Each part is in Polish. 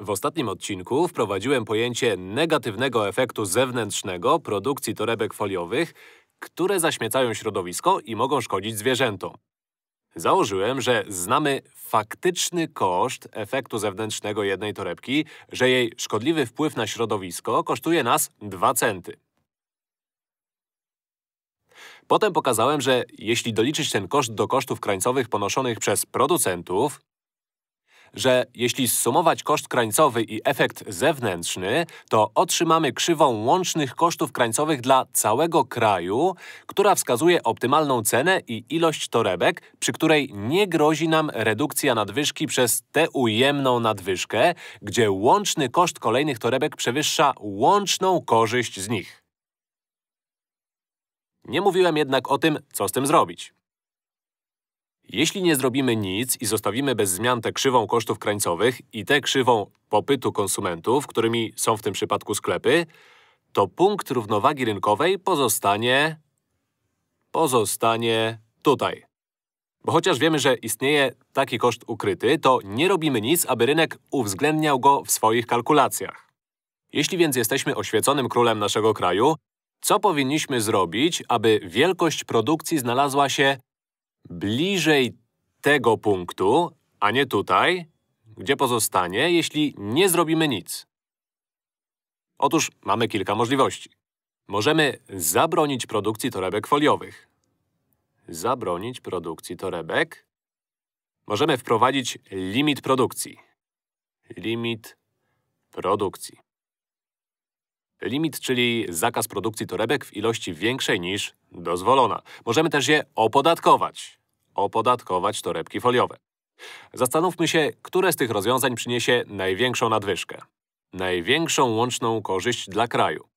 W ostatnim odcinku wprowadziłem pojęcie negatywnego efektu zewnętrznego produkcji torebek foliowych, które zaśmiecają środowisko i mogą szkodzić zwierzętom. Założyłem, że znamy faktyczny koszt efektu zewnętrznego jednej torebki, że jej szkodliwy wpływ na środowisko kosztuje nas 2 centy. Potem pokazałem, że jeśli doliczyć ten koszt do kosztów krańcowych ponoszonych przez producentów, że jeśli zsumować koszt krańcowy i efekt zewnętrzny, to otrzymamy krzywą łącznych kosztów krańcowych dla całego kraju, która wskazuje optymalną cenę i ilość torebek, przy której nie grozi nam redukcja nadwyżki przez tę ujemną nadwyżkę, gdzie łączny koszt kolejnych torebek przewyższa łączną korzyść z nich. Nie mówiłem jednak o tym, co z tym zrobić. Jeśli nie zrobimy nic i zostawimy bez zmian tę krzywą kosztów krańcowych i tę krzywą popytu konsumentów, którymi są w tym przypadku sklepy, to punkt równowagi rynkowej pozostanie… pozostanie tutaj. Bo chociaż wiemy, że istnieje taki koszt ukryty, to nie robimy nic, aby rynek uwzględniał go w swoich kalkulacjach. Jeśli więc jesteśmy oświeconym królem naszego kraju, co powinniśmy zrobić, aby wielkość produkcji znalazła się bliżej tego punktu, a nie tutaj, gdzie pozostanie, jeśli nie zrobimy nic? Otóż mamy kilka możliwości. Możemy zabronić produkcji torebek foliowych. Zabronić produkcji torebek. Możemy wprowadzić limit produkcji. Limit produkcji. Limit, czyli zakaz produkcji torebek w ilości większej niż dozwolona. Możemy też je opodatkować. Opodatkować torebki foliowe. Zastanówmy się, które z tych rozwiązań przyniesie największą nadwyżkę. Największą łączną korzyść dla kraju.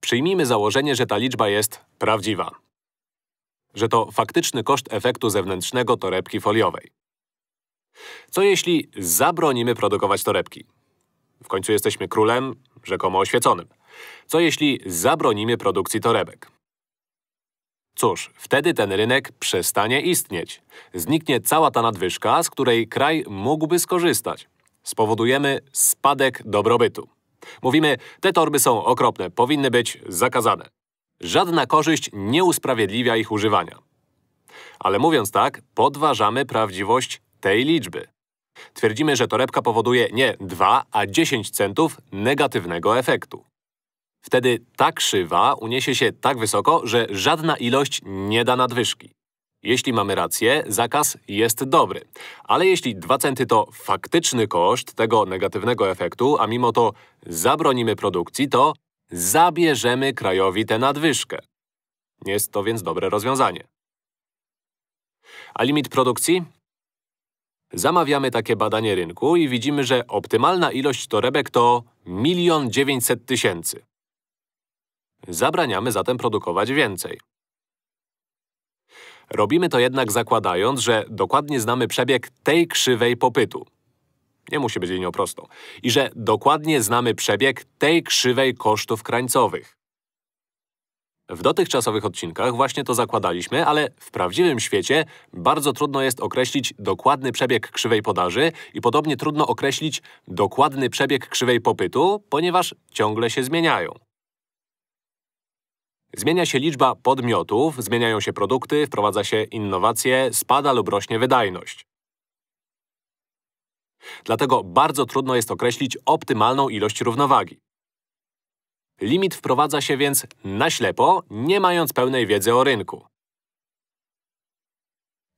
Przyjmijmy założenie, że ta liczba jest prawdziwa. Że to faktyczny koszt efektu zewnętrznego torebki foliowej. Co jeśli zabronimy produkować torebki? W końcu jesteśmy królem, rzekomo oświeconym. Co jeśli zabronimy produkcji torebek? Cóż, wtedy ten rynek przestanie istnieć. Zniknie cała ta nadwyżka, z której kraj mógłby skorzystać. Spowodujemy spadek dobrobytu. Mówimy, te torby są okropne, powinny być zakazane. Żadna korzyść nie usprawiedliwia ich używania. Ale mówiąc tak, podważamy prawdziwość tej liczby. Twierdzimy, że torebka powoduje nie 2, a 10 centów negatywnego efektu. Wtedy ta krzywa uniesie się tak wysoko, że żadna ilość nie da nadwyżki. Jeśli mamy rację, zakaz jest dobry. Ale jeśli 2 centy to faktyczny koszt tego negatywnego efektu, a mimo to zabronimy produkcji, to zabierzemy krajowi tę nadwyżkę. Jest to więc dobre rozwiązanie. A limit produkcji? Zamawiamy takie badanie rynku i widzimy, że optymalna ilość torebek to 1 900 tysięcy. Zabraniamy zatem produkować więcej. Robimy to jednak zakładając, że dokładnie znamy przebieg tej krzywej popytu. Nie musi być linią prostą. I że dokładnie znamy przebieg tej krzywej kosztów krańcowych. W dotychczasowych odcinkach właśnie to zakładaliśmy, ale w prawdziwym świecie bardzo trudno jest określić dokładny przebieg krzywej podaży i podobnie trudno określić dokładny przebieg krzywej popytu, ponieważ ciągle się zmieniają. Zmienia się liczba podmiotów, zmieniają się produkty, wprowadza się innowacje, spada lub rośnie wydajność. Dlatego bardzo trudno jest określić optymalną ilość równowagi. Limit wprowadza się więc na ślepo, nie mając pełnej wiedzy o rynku.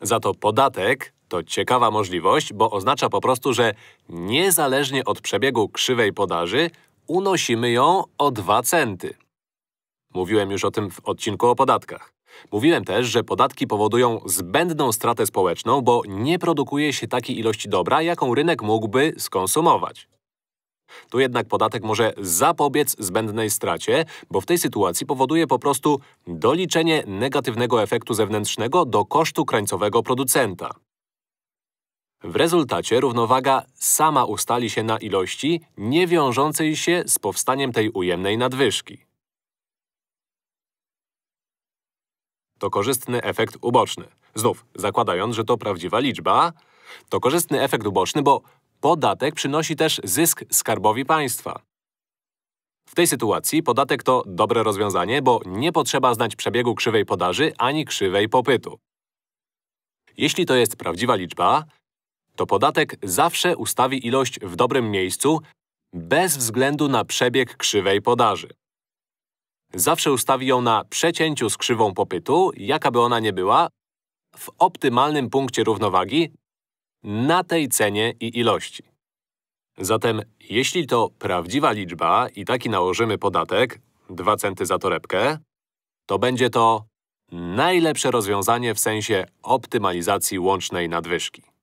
Za to podatek to ciekawa możliwość, bo oznacza po prostu, że niezależnie od przebiegu krzywej podaży unosimy ją o 2 centy. Mówiłem już o tym w odcinku o podatkach. Mówiłem też, że podatki powodują zbędną stratę społeczną, bo nie produkuje się takiej ilości dobra, jaką rynek mógłby skonsumować. Tu jednak podatek może zapobiec zbędnej stracie, bo w tej sytuacji powoduje po prostu doliczenie negatywnego efektu zewnętrznego do kosztu krańcowego producenta. W rezultacie równowaga sama ustali się na ilości nie wiążącej się z powstaniem tej ujemnej nadwyżki. To korzystny efekt uboczny. Znów, zakładając, że to prawdziwa liczba, to korzystny efekt uboczny, bo Podatek przynosi też zysk skarbowi państwa. W tej sytuacji podatek to dobre rozwiązanie, bo nie potrzeba znać przebiegu krzywej podaży ani krzywej popytu. Jeśli to jest prawdziwa liczba, to podatek zawsze ustawi ilość w dobrym miejscu bez względu na przebieg krzywej podaży. Zawsze ustawi ją na przecięciu z krzywą popytu, jaka by ona nie była, w optymalnym punkcie równowagi na tej cenie i ilości. Zatem, jeśli to prawdziwa liczba i taki nałożymy podatek, 2 centy za torebkę, to będzie to najlepsze rozwiązanie w sensie optymalizacji łącznej nadwyżki.